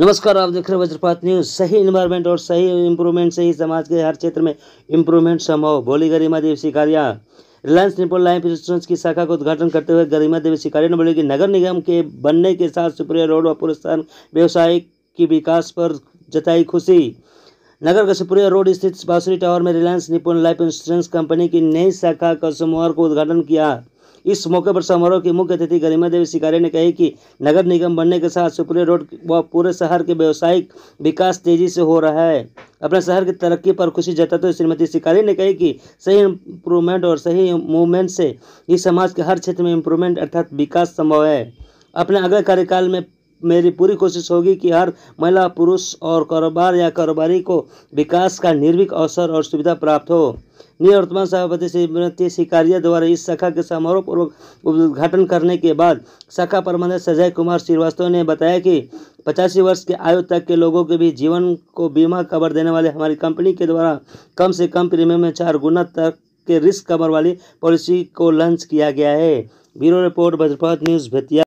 नमस्कार आप देख रहे हैं वज्रपात न्यूज सही इन्वायरमेंट और सही इंप्रूवमेंट से ही समाज के हर क्षेत्र में इंप्रूवमेंट संभव बोली Garima Devi Sikaria Reliance Nippon life insurance की शाखा का उद्घाटन करते हुए गरिमा देवी सिकारिया ने बोले कि नगर निगम के बनने के साथ सुप्रिया रोड और पुरस्थान व्यवसाय की विकास पर जताई खुशी नगर का सुप्रिया रोड स्थित बासुरी टावर में रिलायंस निपुण लाइफ इंश्योरेंस कंपनी की नई शाखा का सोमवार को उद्घाटन किया इस मौके पर समारोह की मुख्य अतिथि गरिमा देवी सिकारी ने कही कि नगर निगम बनने के साथ सुप्रिया रोड व पूरे शहर के व्यावसायिक विकास तेजी से हो रहा है अपने शहर की तरक्की पर खुशी जताते हुए श्रीमती शिकारी ने कही कि सही इम्प्रूवमेंट और सही मूवमेंट से इस समाज के हर क्षेत्र में इम्प्रूवमेंट अर्थात विकास संभव है अपने अगले कार्यकाल में मेरी पूरी कोशिश होगी कि हर महिला पुरुष और कारोबार या कारोबारी को विकास का निर्भीक अवसर और सुविधा प्राप्त हो निवर्तमान सभापति श्रीमती सिकारिया द्वारा इस शाखा के समारोह पूर्वक उद्घाटन करने के बाद शाखा प्रबंधक सजय कुमार श्रीवास्तव ने बताया कि पचासी वर्ष के आयु तक के लोगों के भी जीवन को बीमा कवर देने वाले हमारी कंपनी के द्वारा कम से कम प्रीमियम में चार गुना तक के रिस्क कवर वाली पॉलिसी को लॉन्च किया गया है ब्यूरो रिपोर्ट वज्रपात न्यूज़ भेतिया